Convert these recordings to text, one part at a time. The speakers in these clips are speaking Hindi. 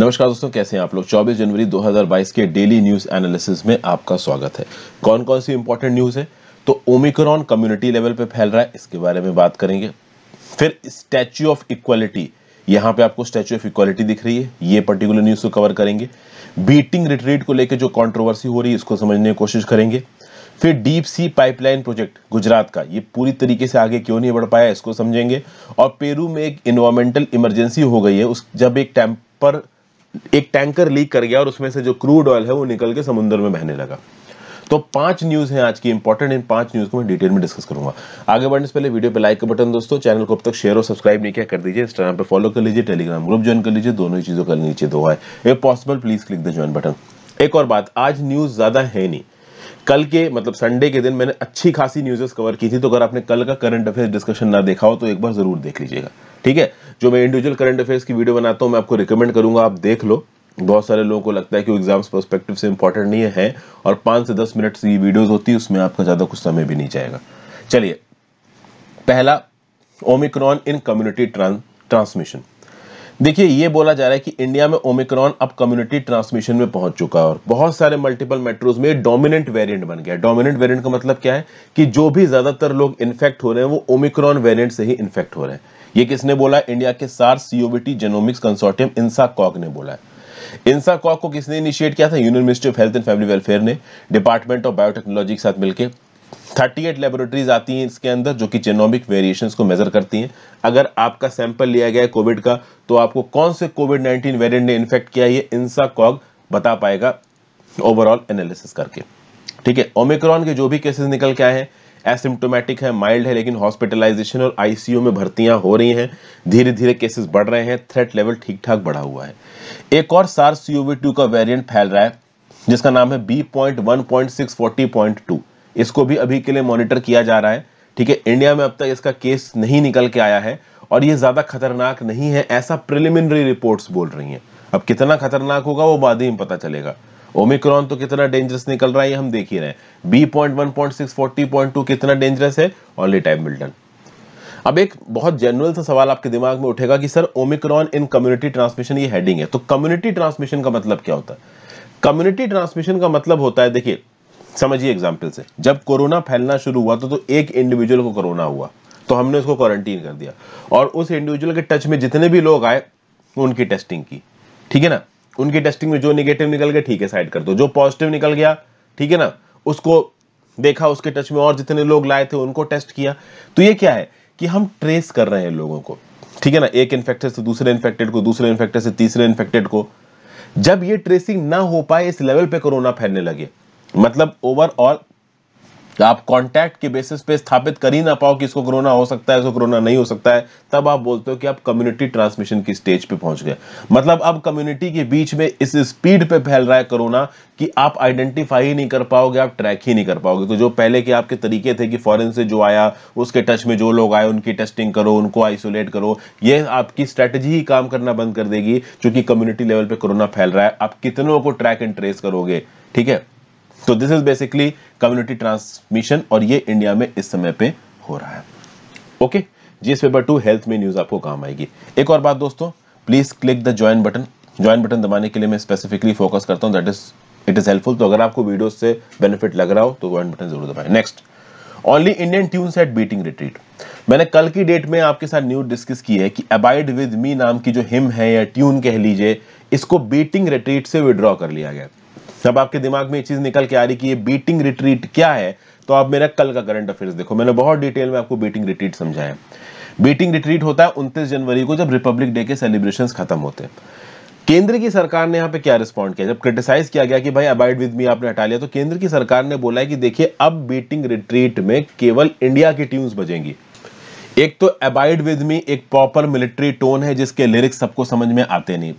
नमस्कार दोस्तों कैसे हैं आप लोग 24 जनवरी 2022 के डेली न्यूज एनालिसिस में आपका स्वागत है कौन कौन सी इंपॉर्टेंट न्यूज है तो ओमिक्रॉन कम्युनिटी लेवल पे फैल रहा है इसके बारे में बात करेंगे फिर स्टैच्यू ऑफ इक्वलिटी यहाँ पे आपको स्टैच्यू ऑफ इक्वालिटी दिख रही है ये पर्टिकुलर न्यूज को कवर करेंगे बीटिंग रिट्रीट को लेकर जो कॉन्ट्रोवर्सी हो रही है इसको समझने की कोशिश करेंगे फिर deep sea pipeline project Gujarat का ये पूरी तरीके से आगे क्यों नहीं बढ़ पाया इसको समझेंगे और पेरू में एक इन्वायरमेंटल इमरजेंसी हो गई है उस जब एक टेम्पर एक टैंकर लीक कर गया और उसमें से जो क्रूड ऑयल है वो निकल के समुद्र में बहने लगा तो पांच न्यूज है आज की इंपॉर्टेंट इन पांच न्यूज को मैं डिटेल में डिस्कस करूंगा आगे बढ़ने से पहले वीडियो पे लाइक का बटन दोस्तों चैनल को अब तक शेयर और सब्सक्राइब नहीं किया कर दीजिए इंस्टाग्राम पे फॉलो कर लीजिए टेलीग्राम ग्रुप ज्वाइन कर लीजिए दोनों ही चीजों का नीचे दो है if possible please click the join button एक और बात आज न्यूज ज्यादा है नहीं कल के मतलब संडे के दिन मैंने अच्छी खासी न्यूजेस कवर की थी तो अगर आपने कल का करंट अफेयर डिस्कशन ना देखा हो तो एक बार जरूर देख लीजिएगा ठीक है जो मैं इंडिविजुअल करंट अफेयर्स की वीडियो बनाता हूँ मैं आपको रिकमेंड करूंगा आप देख लो बहुत सारे लोगों को लगता है कि एग्जाम्स परस्पेक्टिव से इंपॉर्टेंट नहीं है और पांच से दस मिनट की वीडियोज़ होती है उसमें आपका ज़्यादा कुछ समय भी नहीं जाएगा चलिए पहला ओमिक्रॉन इन कम्युनिटी ट्रांसमिशन देखिए ये बोला जा रहा है कि इंडिया में ओमिक्रॉन अब कम्युनिटी ट्रांसमिशन में पहुंच चुका है और बहुत सारे मल्टीपल मेट्रोज में डोमिनेंट वेरिएंट बन गया डोमिनेंट वेरिएंट का मतलब क्या है कि जो भी ज्यादातर लोग इन्फेक्ट हो रहे हैं वो ओमिक्रॉन वेरिएंट से ही इन्फेक्ट हो रहे हैं ये किसने बोला इंडिया के सार सीओबीटी जेनोमिक्स कंसोर्टियम इंसा कॉक ने बोला है इंसा कॉक को किसने इनिशिएट किया था union ministry of health and family welfare ने डिपार्टमेंट ऑफ बायोटेक्नोलॉजी के साथ मिलकर 38 लेबोरेटरीज आती हैं इसके अंदर जो कि जेनोमिक वेरिएशंस को मेजर करती हैं अगर आपका सैंपल लिया गया है कोविड का तो आपको कौन से कोविड 19 वेरिएंट ने इन्फेक्ट किया ये इंसा कॉग बता पाएगा ओवरऑल एनालिसिस करके ठीक है ओमिक्रॉन के जो भी केसेस निकल के आए हैं एसिम्टोमेटिक है माइल्ड है लेकिन हॉस्पिटलाइजेशन और आईसीयू में भर्तियां हो रही हैं धीरे धीरे केसेस बढ़ रहे हैं थ्रेट लेवल ठीक ठाक बढ़ा हुआ है एक और सार सीओवी टू का वेरियंट फैल रहा है जिसका नाम है B point one point six forty point two इसको भी अभी के लिए मॉनिटर किया जा रहा है ठीक है इंडिया में अब तक इसका केस नहीं निकल के आया है और ये ज़्यादा खतरनाक नहीं है ऐसा प्रिलिमिनरी रिपोर्ट्स बोल रही हैं अब कितना खतरनाक होगा वो बाद ही पता चलेगा ओमिक्रॉन तो कितना डेंजरस निकल रहा है हम देख ही रहे B point one point six forty point two कितना डेंजरस है ऑनली टाइम बिल्डन अब एक बहुत जनरल सा सवाल आपके दिमाग में उठेगा कि sir Omicron in community transmission ये हेडिंग है तो कम्युनिटी ट्रांसमिशन का मतलब क्या होता है कम्युनिटी ट्रांसमिशन का मतलब होता है देखिए समझिए एग्जाम्पल से जब कोरोना फैलना शुरू हुआ तो, तो एक इंडिविजुअल को कोरोना हुआ तो हमने उसको क्वारंटीन कर दिया और उस इंडिविजुअल के टच में जितने भी लोग आए उनकी टेस्टिंग की ठीक है ना उनकी टेस्टिंग में जो निगेटिव निकल गया ठीक है साइड कर दो जो पॉजिटिव निकल गया ठीक है ना उसको देखा उसके टच में और जितने लोग लाए थे उनको टेस्ट किया तो ये क्या है कि हम ट्रेस कर रहे हैं लोगों को ठीक है ना एक इन्फेक्टेड से दूसरे इन्फेक्टेड को दूसरे इन्फेक्टेड से तीसरे इन्फेक्टेड को जब ये ट्रेसिंग ना हो पाए इस लेवल पे कोरोना फैलने लगे मतलब ओवरऑल तो आप कॉन्टैक्ट के बेसिस पे स्थापित कर ही ना पाओ कि इसको कोरोना हो सकता है इसको कोरोना नहीं हो सकता है तब आप बोलते हो कि आप कम्युनिटी ट्रांसमिशन की स्टेज पे पहुंच गए मतलब अब कम्युनिटी के बीच में इस स्पीड पे फैल रहा है कोरोना कि आप आइडेंटिफाई ही नहीं कर पाओगे आप ट्रैक ही नहीं कर पाओगे तो जो पहले के आपके तरीके थे कि फॉरन से जो आया उसके टच में जो लोग आए उनकी टेस्टिंग करो उनको आइसोलेट करो ये आपकी स्ट्रैटेजी ही काम करना बंद कर देगी क्योंकि कम्युनिटी लेवल पर कोरोना फैल रहा है आप कितनों को ट्रैक एंड ट्रेस करोगे ठीक है तो this is basically community transmission और ये इंडिया में इस समय पे हो रहा है okay GS paper two health में न्यूज आपको काम आएगी एक और बात दोस्तों please click the join button join button दबाने के लिए मैं स्पेसिफिकली फोकस करता हूँ that is it is helpful तो अगर आपको वीडियो से बेनिफिट लग रहा हो तो ज्वाइन बटन जरूर दबाएं next only Indian tune at Beating Retreat मैंने कल की डेट में आपके साथ न्यूज डिस्कस की है कि अबाइड विद मी नाम की जो हिम है या ट्यून कह लीजिए इसको बीटिंग रिट्रीट से विड्रॉ कर लिया गया जब आपके दिमाग में ये चीज़ निकल के आ रही कि ये बीटिंग रिट्रीट क्या है तो आप मेरा कल का करंट अफेयर्स देखो मैंने बहुत डिटेल में आपको बीटिंग रिट्रीट समझाया बीटिंग रिट्रीट होता है उनतीस जनवरी को जब रिपब्लिक डे के सेलिब्रेशन खत्म होते केंद्र की सरकार ने यहाँ पे क्या रिस्पॉन्ड किया जब क्रिटिसाइज किया गया कि भाई अबाइड विद मी आपने हटा लिया तो केंद्र की सरकार ने बोला है कि देखिए अब बीटिंग रिट्रीट में केवल इंडिया की ट्यून्स बजेंगी एक तो अबाइड विद मी एक प्रॉपर मिलिट्री टोन है जिसके लिरिक्स सबको समझ में आते नहीं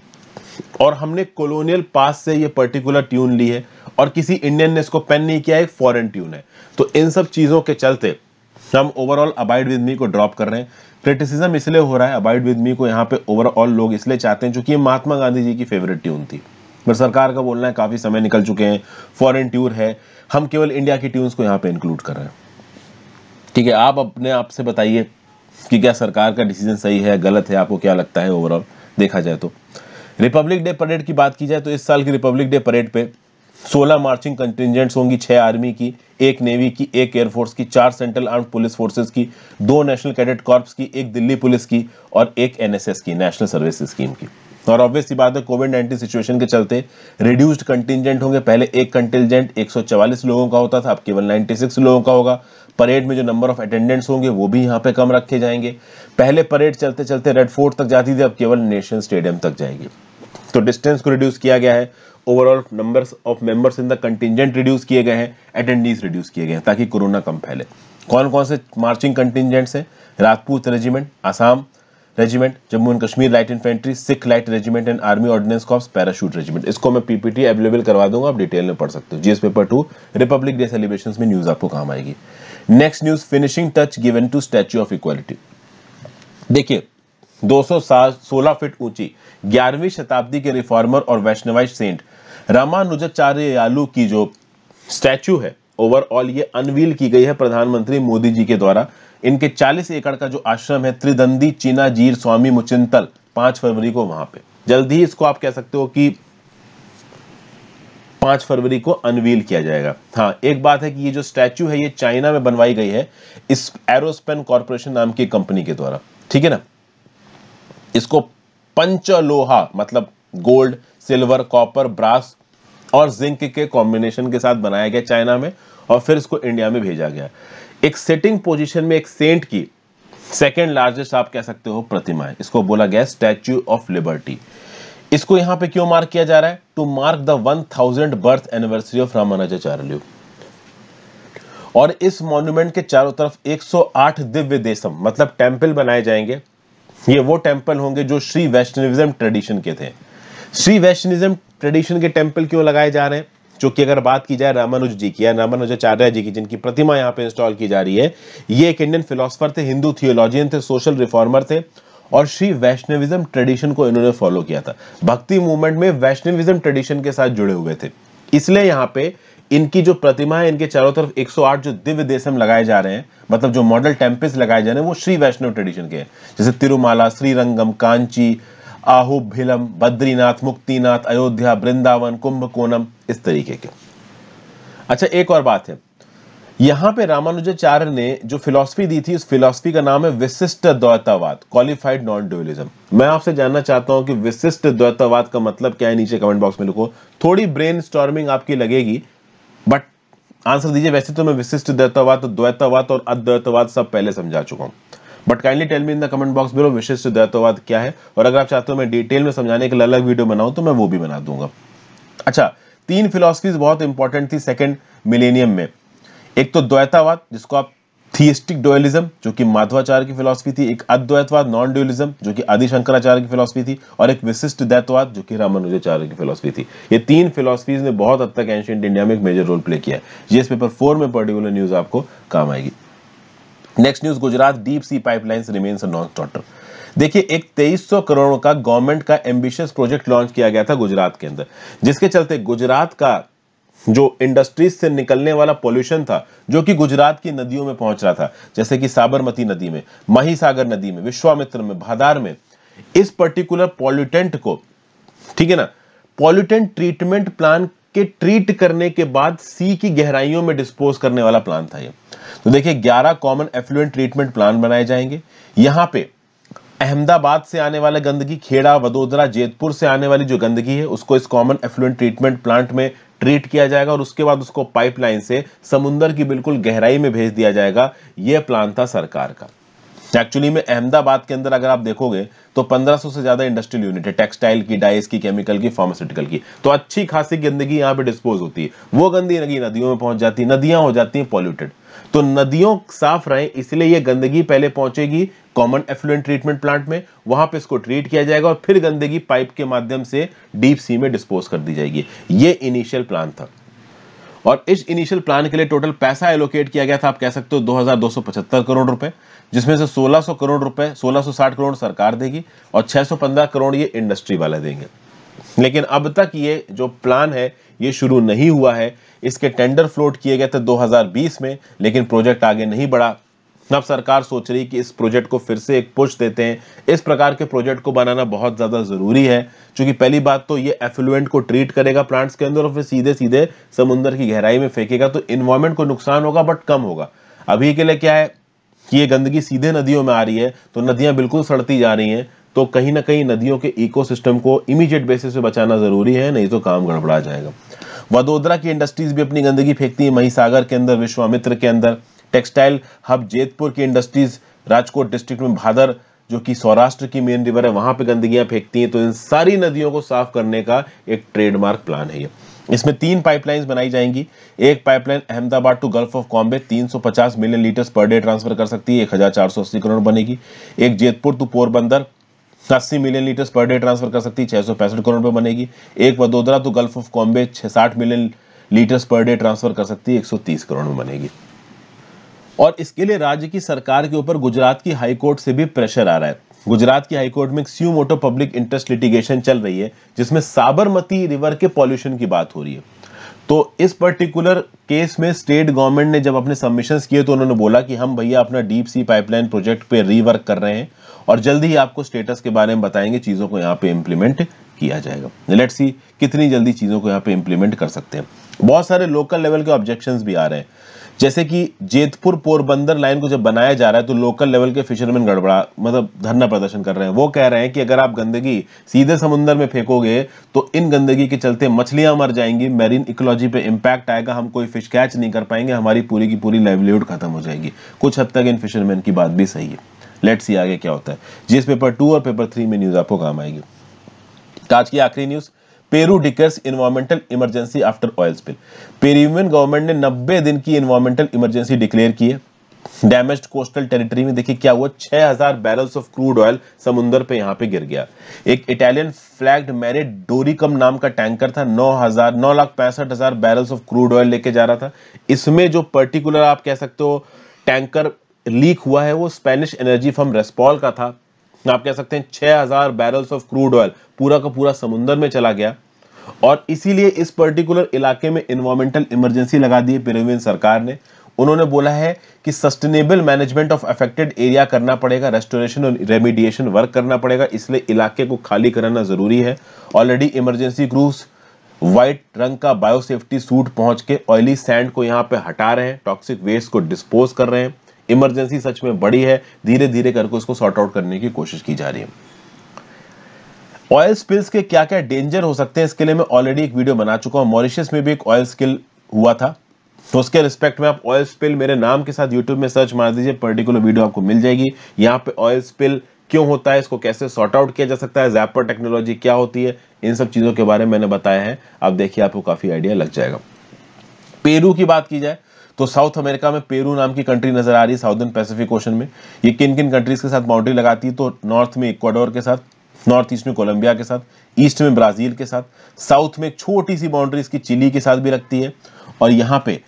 और हमने कोलोनियल पास से ये पर्टिकुलर ट्यून ली है और किसी इंडियन ने इसको पेन नहीं किया एक फॉरेन ट्यून है तो इन सब चीज़ों के चलते हम ओवरऑल अबाइड विद मी को ड्रॉप कर रहे हैं क्रिटिसिज्म इसलिए हो रहा है अबाइड विद मी को यहाँ पे ओवरऑल लोग इसलिए चाहते हैं चूंकि ये महात्मा गांधी जी की फेवरेट ट्यून थी पर सरकार का बोलना है काफ़ी समय निकल चुके हैं फॉरेन ट्यूर है हम केवल इंडिया की ट्यून्स को यहाँ पे इंक्लूड कर रहे हैं ठीक है आप अपने आप से बताइए कि क्या सरकार का डिसीजन सही है गलत है आपको क्या लगता है ओवरऑल देखा जाए तो रिपब्लिक डे परेड की बात की जाए तो इस साल की रिपब्लिक डे परेड पे 16 मार्चिंग कंटिजेंट्स होंगी छह आर्मी की एक नेवी की एक एयरफोर्स की चार सेंट्रल आर्म पुलिस फोर्सेज की दो नेशनल कैडेट कॉर्प्स की एक दिल्ली पुलिस की और एक एनएसएस की नेशनल सर्विस स्कीम की और ऑब्वियसली बात है कोविड नाइन्टीन सिचुएशन के चलते रिड्यूस्ड कंटिजेंट होंगे पहले एक कंटिजेंट एक लोगों का होता था अब केवल नाइन्टी लोगों का होगा परेड में जो नंबर ऑफ अटेंडेंट्स होंगे वो भी यहाँ पे कम रखे जाएंगे पहले परेड चलते चलते रेड फोर्ट तक जाती थी अब केवल नेशनल स्टेडियम तक जाएगी तो डिस्टेंस को रिड्यूस किया गया है overall numbers of members in the contingent reduce किए गए हैं अटेंडीज रिड्यूस किए गए हैं ताकि कोरोना कम फैले कौन कौन से मार्चिंग कंटिजेंट्स हैं Rajput regiment Assam regiment Jammu and Kashmir light infantry Sikh light regiment and army ordnance corps parachute regiment इसको मैं पीपीटी अवेलेबल करवा दूंगा आप डिटेल में पढ़ सकते हो GS paper two republic day celebration में न्यूज आपको काम आएगी next news finishing touch given to statue of equality देखिए 200 साल फीट ऊंची 11वीं शताब्दी के रिफॉर्मर और वैष्णवाइज सेंट यालू की जो स्टैचू है ओवरऑल ये अनवील की गई है प्रधानमंत्री मोदी जी के द्वारा इनके 40 एकड़ का जो आश्रम है त्रिदंदी चीनाजीर स्वामी मुचिंतल 5 फरवरी को वहां पे जल्द ही इसको आप कह सकते हो कि पांच फरवरी को अनवील किया जाएगा हाँ एक बात है कि ये जो स्टैचू है ये चाइना में बनवाई गई है इस एरोस्पेन कॉरपोरेशन नाम की कंपनी के द्वारा ठीक है ना इसको पंचलोहा मतलब गोल्ड सिल्वर कॉपर ब्रास और जिंक के कॉम्बिनेशन के साथ बनाया गया चाइना में और फिर इसको इंडिया में भेजा गया एक सेटिंग पोजीशन में एक सेंट की सेकेंड लार्जेस्ट आप कह सकते हो प्रतिमा है इसको बोला गया स्टैच्यू ऑफ लिबर्टी इसको यहां पे क्यों मार्क किया जा रहा है to mark the one thousand birth anniversary of Ramanujacharya और इस मॉन्यूमेंट के चारों तरफ 108 दिव्य देशम मतलब टेम्पल बनाए जाएंगे ये वो टेम्पल होंगे जो श्री वैष्णविज्म ट्रेडिशन के थे श्री वैष्णविज्म ट्रेडिशन के टेम्पल क्यों लगाए जा रहे हैं क्योंकि अगर बात की जाए रामानुज जी की या रामानुजाचार्य जी की जिनकी प्रतिमा यहाँ पे इंस्टॉल की जा रही है ये एक इंडियन फिलोसफर थे हिंदू थियोलॉजियन थे सोशल रिफॉर्मर थे और श्री वैष्णविज्म ट्रेडिशन को इन्होंने फॉलो किया था भक्ति मूवमेंट में वैष्णविज्म ट्रेडिशन के साथ जुड़े हुए थे इसलिए यहाँ पे इनकी जो प्रतिमा है इनके चारों तरफ 108 जो दिव्य देशम लगाए जा रहे हैं मतलब जो मॉडल टेम्पल्स लगाए जा रहे हैं वो श्री वैष्णव ट्रेडिशन के हैं जैसे तिरुमाला श्रीरंगम कांची भिलम बद्रीनाथ मुक्तिनाथ अयोध्या वृंदावन कुंभकोणम इस तरीके के अच्छा एक और बात है यहां पे रामानुजाचार्य ने जो फिलॉसफी दी थी उस फिलॉसफी का नाम है विशिष्ट द्वैतावाद क्वालिफाइड नॉन ड्यूलिज्म मैं आपसे जानना चाहता हूं कि विशिष्ट द्वैतावाद का मतलब क्या है नीचे कमेंट बॉक्स में लिखो थोड़ी ब्रेन आपकी लगेगी बट आंसर दीजिए वैसे तो मैं विशिष्ट द्वैतवाद द्वैतवाद और अद्वैतवाद सब पहले समझा चुका हूँ but kindly tell me in the comment box below विशिष्ट द्वैतवाद क्या है और अगर आप चाहते हो मैं डिटेल में समझाने के लिए अलग वीडियो बनाऊं तो मैं वो भी बना दूंगा अच्छा तीन फिलोसफीज बहुत इंपॉर्टेंट थी सेकेंड मिलेनियम में एक तो द्वैतावाद जिसको आप थियस्टिक डोयलिज्म जो कि माधवाचार्य की फिलोसफी थी एक अद्वैतवाद नॉन ड्यूलिज्म जो कि आदि शंकराचार्य की फिलोसफी थी और एक विशिष्ट दैतवाद जो कि रामानुजाचार्य की फिलोसफी थी ये तीन फिलोसफीज ने बहुत हद तक एंशियंट इंडिया में एक मेजर रोल प्ले किया है जीएस पेपर फोर में पर्टिकुलर न्यूज आपको काम आएगी next news Gujarat deep sea pipeline remains non starter देखिए एक 2300 करोड़ का गवर्नमेंट का एम्बिशियस प्रोजेक्ट लॉन्च किया गया था गुजरात के अंदर जिसके चलते गुजरात का जो इंडस्ट्रीज से निकलने वाला पोल्यूशन था जो कि गुजरात की नदियों में पहुंच रहा था जैसे कि साबरमती नदी में महीसागर नदी में विश्वामित्र में भादार में इस पर्टिकुलर पॉल्यूटेंट को ठीक है ना पॉल्यूटेंट ट्रीटमेंट प्लान के ट्रीट करने के बाद सी की गहराइयों में डिस्पोज करने वाला प्लान था ये तो देखिए 11 कॉमन एफ्लुएंट ट्रीटमेंट प्लान बनाए जाएंगे यहां पे अहमदाबाद से आने वाले गंदगी खेड़ा वडोदरा जेतपुर से आने वाली जो गंदगी है उसको इस कॉमन एफ्लुएंट ट्रीटमेंट प्लांट में ट्रीट किया जाएगा और उसके बाद उसको पाइपलाइन से समुन्दर की बिल्कुल गहराई में भेज दिया जाएगा यह प्लान था सरकार का एक्चुअली में अहमदाबाद के अंदर अगर आप देखोगे तो 1500 से ज्यादा इंडस्ट्रियल यूनिट है टेक्सटाइल की डाइस की केमिकल की फार्मास्यूटिकल की तो अच्छी खासी गंदगी यहाँ पे डिस्पोज होती है वो गंदगी नदी नदियों में पहुंच जाती है नदियां हो जाती हैं पॉल्यूटेड तो नदियों साफ रहे इसलिए ये गंदगी पहले पहुंचेगी कॉमन एफ्लुएंट ट्रीटमेंट प्लांट में वहां पे इसको ट्रीट किया जाएगा और फिर गंदगी पाइप के माध्यम से डीप सी में डिस्पोज कर दी जाएगी ये इनिशियल प्लान था और इस इनिशियल प्लान के लिए टोटल पैसा एलोकेट किया गया था आप कह सकते हो दो करोड़ रुपए जिसमें से 1600 करोड़ रुपए 1660 करोड़ सरकार देगी और 615 करोड़ ये इंडस्ट्री वाले देंगे लेकिन अब तक ये जो प्लान है ये शुरू नहीं हुआ है इसके टेंडर फ्लोट किए गए थे 2020 में लेकिन प्रोजेक्ट आगे नहीं बढ़ा अब सरकार सोच रही कि इस प्रोजेक्ट को फिर से एक पुश देते हैं इस प्रकार के प्रोजेक्ट को बनाना बहुत ज़्यादा ज़रूरी है क्योंकि पहली बात तो ये एफ्लुएंट को ट्रीट करेगा प्लांट्स के अंदर और फिर सीधे सीधे समुन्द्र की गहराई में फेंकेगा तो इन्वायरमेंट को नुकसान होगा बट कम होगा अभी के लिए क्या है कि ये गंदगी सीधे नदियों में आ रही है तो नदियाँ बिल्कुल सड़ती जा रही हैं तो कहीं ना कहीं नदियों के इकोसिस्टम को इमीडिएट बेसिस पे बचाना ज़रूरी है नहीं तो काम गड़बड़ा जाएगा वडोदरा की इंडस्ट्रीज़ भी अपनी गंदगी फेंकती है महीसागर के अंदर विश्वामित्र के अंदर टेक्सटाइल हब जेतपुर की इंडस्ट्रीज़ राजकोट डिस्ट्रिक्ट में भादर जो कि सौराष्ट्र की मेन रिवर है वहां पे गंदगी फेंकती हैं तो इन सारी नदियों को साफ करने का एक ट्रेडमार्क प्लान है ये इसमें तीन पाइपलाइंस बनाई जाएंगी एक pipeline Ahmedabad to gulf of Cambay 350 million litres per day transfer कर सकती है एक करोड़ बनेगी एक जेतपुर टू पोरबंदर अस्सी million litres per day transfer कर सकती है छह करोड़ रुपए बनेगी एक वडोदरा तो गल्फ ऑफ कॉम्बे छः million litres per day transfer कर सकती है 130 करोड़ में बनेगी और इसके लिए राज्य की सरकार के ऊपर गुजरात की हाईकोर्ट से भी प्रेशर आ रहा है गुजरात की हाईकोर्ट में suo motu public interest litigation चल रही है जिसमें साबरमती रिवर के पॉल्यूशन की बात हो रही है तो इस पर्टिकुलर केस में स्टेट गवर्नमेंट ने जब अपने सबमिशंस किए तो उन्होंने बोला कि हम भैया अपना डीप सी पाइपलाइन प्रोजेक्ट पे रीवर्क कर रहे हैं और जल्दी ही आपको स्टेटस के बारे में बताएंगे चीज़ों को यहाँ पे इम्प्लीमेंट किया जाएगा लेट सी कितनी जल्दी चीज़ों को यहाँ पे इम्प्लीमेंट कर सकते हैं बहुत सारे लोकल लेवल के ऑब्जेक्शन भी आ रहे हैं जैसे कि जेतपुर पोरबंदर लाइन को जब बनाया जा रहा है तो लोकल लेवल के फिशरमैन गड़बड़ा मतलब धरना प्रदर्शन कर रहे हैं वो कह रहे हैं कि अगर आप गंदगी सीधे समुद्र में फेंकोगे तो इन गंदगी के चलते मछलियां मर जाएंगी मैरीन इकोलॉजी पे इम्पैक्ट आएगा हम कोई फिश कैच नहीं कर पाएंगे हमारी पूरी की पूरी लाइवलीहुड खत्म हो जाएगी कुछ हद तक इन फिशरमैन की बात भी सही है लेट्स सी आगे क्या होता है जीएस पेपर टू और पेपर थ्री में न्यूज आपको काम आएगी तो आज की आखिरी news Peru declares environmental emergency after oil spill Peruvian government ने 90 दिन की इन्वायरमेंटल इमरजेंसी डिक्लेयर की है डैमेज कोस्टल टेरिटरी में देखिए क्या हुआ 6000 बैरल्स ऑफ क्रूड ऑयल समुद्र पे यहां पे गिर गया एक इटालियन फ्लैग्ड मैरिड डोरिकम नाम का टैंकर था 9000 नौ लाख पैंसठ हजार बैरल्स ऑफ क्रूड ऑयल लेके जा रहा था इसमें जो पर्टिकुलर आप कह सकते हो टैंकर लीक हुआ है वो स्पेनिश एनर्जी फर्म रेस्पॉल का था आप कह सकते हैं 6000 बैरल्स ऑफ क्रूड ऑयल पूरा का पूरा समुंदर में चला गया और इसीलिए इस पर्टिकुलर इलाके में इन्वायरमेंटल इमरजेंसी लगा दी है पेरुवियन सरकार ने उन्होंने बोला है कि sustainable management of affected area करना पड़ेगा रेस्टोरेशन और रेमिडिएशन वर्क करना पड़ेगा इसलिए इलाके को खाली कराना जरूरी है ऑलरेडी इमरजेंसी क्रूज व्हाइट रंग का बायोसेफ्टी सूट पहुंच के ऑयली सैंड को यहां पे हटा रहे हैं टॉक्सिक वेस्ट को डिस्पोज कर रहे हैं इमरजेंसी सच में बड़ी है धीरे धीरे करके उसको सॉर्ट आउट करने की कोशिश की जा रही है ऑयल स्पिल्स के क्या क्या डेंजर हो सकते हैं इसके लिए मैं ऑलरेडी एक वीडियो बना चुका हूं मॉरिशियस में भी एक ऑयल स्किल हुआ था तो उसके रिस्पेक्ट में आप ऑयल स्पिल मेरे नाम के साथ यूट्यूब में सर्च मार दीजिए पर्टिकुलर वीडियो आपको मिल जाएगी यहाँ पे ऑयल स्पिल क्यों होता है इसको कैसे सॉर्ट आउट किया जा सकता है जैपर टेक्नोलॉजी क्या होती है इन सब चीज़ों के बारे में मैंने बताया है आप देखिए आपको काफ़ी आइडिया लग जाएगा पेरू की बात की जाए तो साउथ अमेरिका में पेरू नाम की कंट्री नजर आ रही है साउदर्न पैसिफिक ओशन में ये किन किन कंट्रीज के साथ बाउंड्री लगाती है तो नॉर्थ में इक्वाडोर के साथ नॉर्थ ईस्ट में कोलंबिया के साथ ईस्ट में ब्राजील के साथ साउथ में एक छोटी सी बाउंड्री इसकी चिली के साथ भी लगती है और यहाँ पे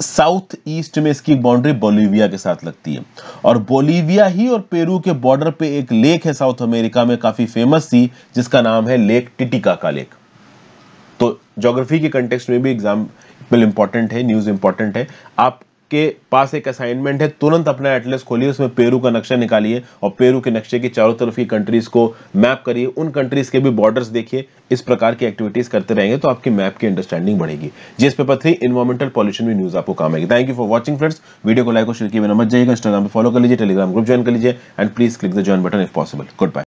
साउथ ईस्ट में इसकी बाउंड्री बोलीविया के साथ लगती है और बोलीविया ही और पेरू के बॉर्डर पे एक लेक है साउथ अमेरिका में काफी फेमस सी जिसका नाम है लेक टिटिका का लेक तो ज्योग्राफी के कंटेक्स्ट में भी एग्जाम बिल इंपॉर्टेंट है न्यूज़ इंपॉर्टेंट है आप के पास एक असाइनमेंट है तुरंत अपना एटलेस खोलिए उसमें पेरू का नक्शा निकालिए और पेरू के नक्शे की चारों तरफ की कंट्रीज को मैप करिए उन कंट्रीज के भी बॉर्डर्स देखिए इस प्रकार की एक्टिविटीज करते रहेंगे तो आपकी मैप की अंडरस्टैंडिंग बढ़ेगी जिस पेपर थ्री इन्वायरमेंटल पॉल्यूशन भी न्यूज आपको काम आएगी thank you for watching friends video को लाइक और शेयर किए मत जाइएगा इंस्टाग्राम पर फॉलो कर लीजिए टेलीग्राम ग्रुप ज्वाइन कर लीजिए and please click the join button if possible good bye